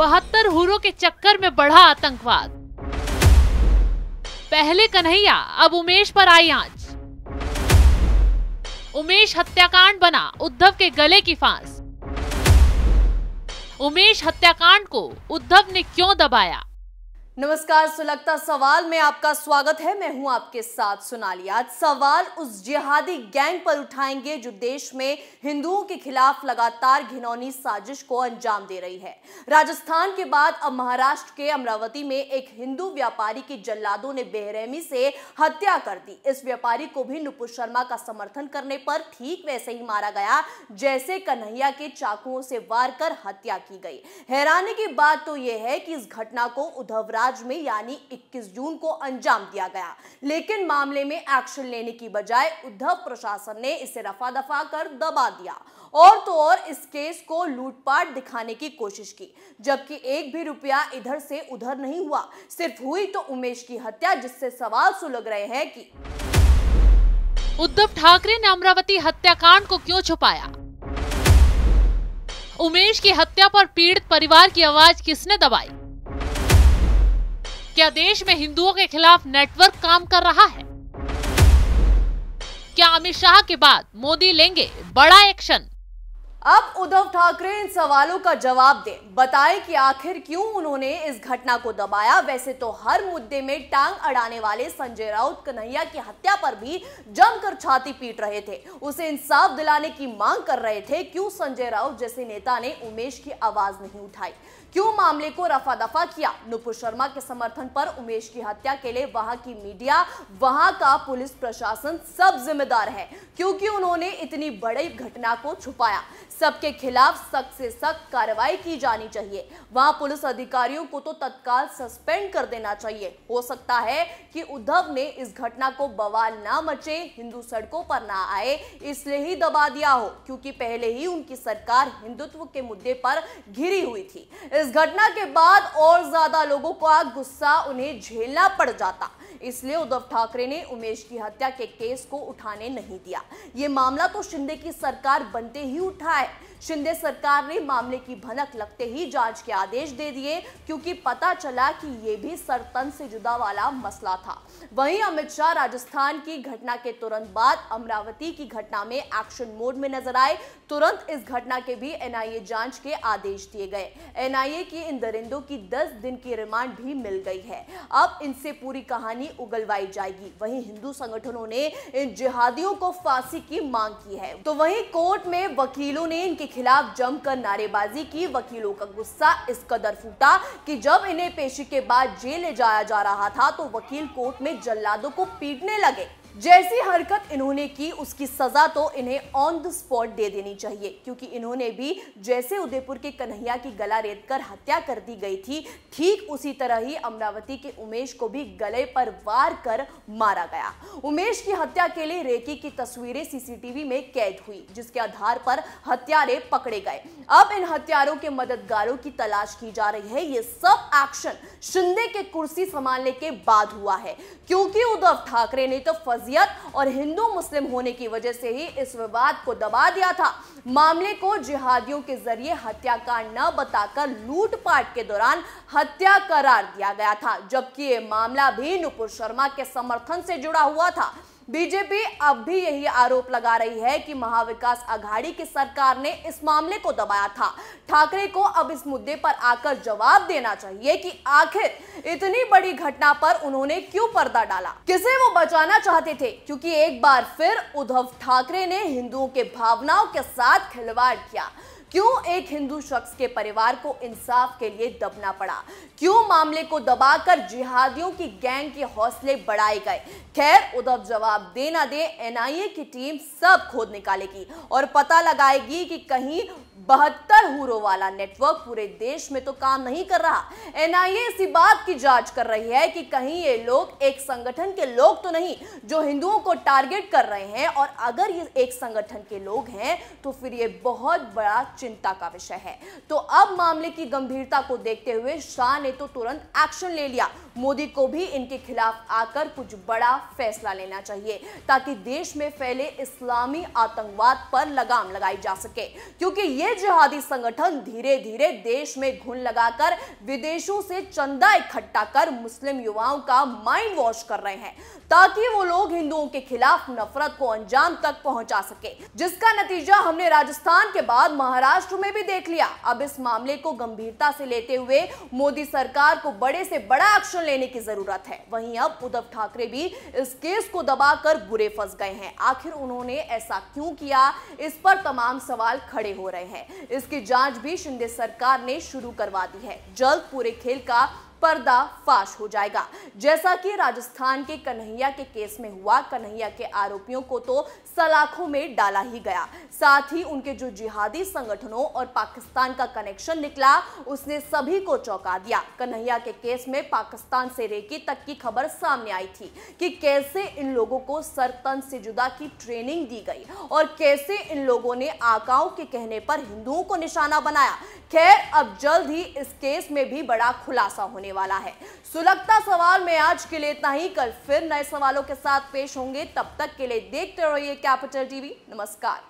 बहत्तर हुरों के चक्कर में बढ़ा आतंकवाद पहले कन्हैया अब उमेश पर आई आंच उमेश हत्याकांड बना उद्धव के गले की फांस उमेश हत्याकांड को उद्धव ने क्यों दबाया नमस्कार सुलगता सवाल में आपका स्वागत है मैं हूं आपके साथ सुनाली आज सवाल उस जिहादी गैंग पर उठाएंगे जो देश में हिंदुओं के खिलाफ लगातार घिनौनी साजिश को अंजाम दे रही है राजस्थान के बाद अब महाराष्ट्र के अमरावती में एक हिंदू व्यापारी की जल्लादों ने बेरहमी से हत्या कर दी इस व्यापारी को भी नुपुर शर्मा का समर्थन करने पर ठीक वैसे ही मारा गया जैसे कन्हैया के चाकुओं से वार कर हत्या की गई हैरानी की बात तो यह है कि इस घटना को उद्धव महाराज में यानी 21 जून को अंजाम दिया गया लेकिन मामले में एक्शन लेने की बजाय उद्धव प्रशासन ने इसे रफा दफा कर दबा दिया और तो और इस केस को लूटपाट दिखाने की कोशिश की जबकि एक भी रुपया इधर से उधर नहीं हुआ सिर्फ हुई तो उमेश की हत्या जिससे सवाल सुलग रहे हैं कि उद्धव ठाकरे ने अमरावती हत्याकांड को क्यों छुपाया उमेश की हत्या पर पीड़ित परिवार की आवाज किसने दबाई क्या देश में हिंदुओं के खिलाफ नेटवर्क काम कर रहा है क्या अमित शाह के बाद मोदी लेंगे बड़ा एक्शन अब उद्धव ठाकरे इन सवालों का जवाब दें बताएं कि आखिर क्यों उन्होंने इस घटना को दबाया वैसे तो हर मुद्दे में टांग अड़ाने वाले संजय राउत कन्हैया की हत्या पर भी जमकर छाती पीट रहे थे उसे इंसाफ दिलाने की मांग कर रहे थे क्यों संजय राउत जैसे नेता ने उमेश की आवाज नहीं उठाई क्यों मामले को रफा दफा किया नुपुर शर्मा के समर्थन पर उमेश की हत्या के लिए वहां की मीडिया वहां का पुलिस प्रशासन सब जिम्मेदार है क्योंकि उन्होंने इतनी बड़ी घटना को छुपाया सबके खिलाफ सख्त से सख्त कार्रवाई की जानी चाहिए वहां पुलिस अधिकारियों को तो तत्काल सस्पेंड कर देना चाहिए हो सकता है कि उद्धव ने इस घटना को बवाल ना मचे हिंदू सड़कों पर ना आए इसलिए ही दबा दिया हो क्योंकि पहले ही उनकी सरकार हिंदुत्व के मुद्दे पर घिरी हुई थी इस घटना के बाद और ज्यादा लोगों का गुस्सा उन्हें झेलना पड़ जाता इसलिए उद्धव ठाकरे ने उमेश की हत्या के केस को उठाने नहीं दिया ये मामला तो शिंदे की सरकार बनते ही उठा है that. शिंदे सरकार ने मामले की भनक लगते ही जांच के आदेश दे दिए क्योंकि पता चला कि ये भी सरतन से जुदा वाला मसला था वहीं अमित शाह राजस्थान की घटना के तुरंत बाद अमरावती की घटना में एक्शन मोड में नजर आए तुरंत इस घटना के भी एनआईए जांच के आदेश दिए गए एनआईए की इन दरिंदों की दस दिन की रिमांड भी मिल गई है अब इनसे पूरी कहानी उगलवाई जाएगी वहीं हिंदू संगठनों ने इन जिहादियों को फांसी की मांग की है तो वहीं कोर्ट में वकीलों ने इनके खिलाफ जमकर नारेबाजी की वकीलों का गुस्सा इस कदर फूटा कि जब इन्हें पेशी के बाद जेल ले जाया जा रहा था तो वकील कोर्ट में जल्लादों को पीटने लगे जैसी हरकत इन्होंने की उसकी सजा तो इन्हें ऑन द स्पॉट दे देनी चाहिए क्योंकि इन्होंने भी जैसे उदयपुर के कन्हैया की गला रेत कर हत्या कर दी गई थी ठीक उसी तरह ही अमरावती के उमेश को भी गले पर वार कर मारा गया उमेश की हत्या के लिए रेकी की तस्वीरें सीसीटीवी में कैद हुई जिसके आधार पर हत्यारे पकड़े गए अब इन हत्यारों के मददगारों की तलाश की जा रही है ये सब एक्शन शिंदे के कुर्सी संभालने के बाद हुआ है क्योंकि उद्धव ठाकरे ने तो वजीयत और हिंदू मुस्लिम होने की वजह से ही इस विवाद को दबा दिया था मामले को जिहादियों के जरिए हत्याकांड न बताकर लूटपाट के दौरान हत्या करार दिया गया था जबकि ये मामला भी नुपुर शर्मा के समर्थन से जुड़ा हुआ था बीजेपी अब भी यही आरोप लगा रही है कि महाविकास आघाड़ी की सरकार ने इस मामले को दबाया था ठाकरे को अब इस मुद्दे पर आकर जवाब देना चाहिए कि आखिर इतनी बड़ी घटना पर उन्होंने क्यों पर्दा डाला किसे वो बचाना चाहते थे क्योंकि एक बार फिर उद्धव ठाकरे ने हिंदुओं के भावनाओं के साथ खिलवाड़ किया क्यों एक हिंदू शख्स के परिवार को इंसाफ के लिए दबना पड़ा क्यों मामले को दबाकर जिहादियों की गैंग के हौसले बढ़ाए गए खैर उद्धव जवाब देना दे एनआईए की टीम सब खोद निकालेगी और पता लगाएगी कि कहीं बहत्तर हुरो वाला नेटवर्क पूरे देश में तो काम नहीं कर रहा एनआईए इसी बात की जांच कर रही है कि कहीं ये लोग एक संगठन के लोग तो नहीं जो हिंदुओं को टारगेट कर रहे हैं और अगर ये एक संगठन के लोग हैं तो फिर ये बहुत बड़ा चिंता का विषय है तो अब मामले की गंभीरता को देखते हुए शाह ने तो तुरंत एक्शन ले लिया मोदी को भी इनके खिलाफ आकर कुछ बड़ा फैसला लेना चाहिए ताकि देश में फैले इस्लामी आतंकवाद पर लगाम लगाई जा सके क्योंकि ये जिहादी संगठन धीरे धीरे देश में घुन लगाकर विदेशों से चंदा इकट्ठा कर मुस्लिम युवाओं का माइंड वॉश कर रहे हैं ताकि वो लोग हिंदुओं के खिलाफ नफरत को अंजाम तक पहुंचा सके जिसका नतीजा हमने राजस्थान के बाद महाराष्ट्र महाराष्ट्र में भी देख लिया अब इस मामले को गंभीरता से लेते हुए मोदी सरकार को बड़े से बड़ा एक्शन लेने की जरूरत है वहीं अब उद्धव ठाकरे भी इस केस को दबाकर बुरे फंस गए हैं आखिर उन्होंने ऐसा क्यों किया इस पर तमाम सवाल खड़े हो रहे हैं इसकी जांच भी शिंदे सरकार ने शुरू करवा दी है जल्द पूरे खेल का पर्दाफाश हो जाएगा जैसा कि राजस्थान के कन्हैया के केस में हुआ कन्हैया के आरोपियों को तो सलाखों में डाला ही गया साथ ही उनके जो जिहादी संगठनों और पाकिस्तान का कनेक्शन निकला उसने सभी को चौंका दिया कन्हैया के केस में पाकिस्तान से रेकी तक की खबर सामने आई थी कि कैसे इन लोगों को सरतन से जुदा की ट्रेनिंग दी गई और कैसे इन लोगों ने आकाओं के कहने पर हिंदुओं को निशाना बनाया खैर अब जल्द ही इस केस में भी बड़ा खुलासा होने होने वाला है सुलगता सवाल में आज के लिए इतना ही कल फिर नए सवालों के साथ पेश होंगे तब तक के लिए देखते रहिए कैपिटल टीवी नमस्कार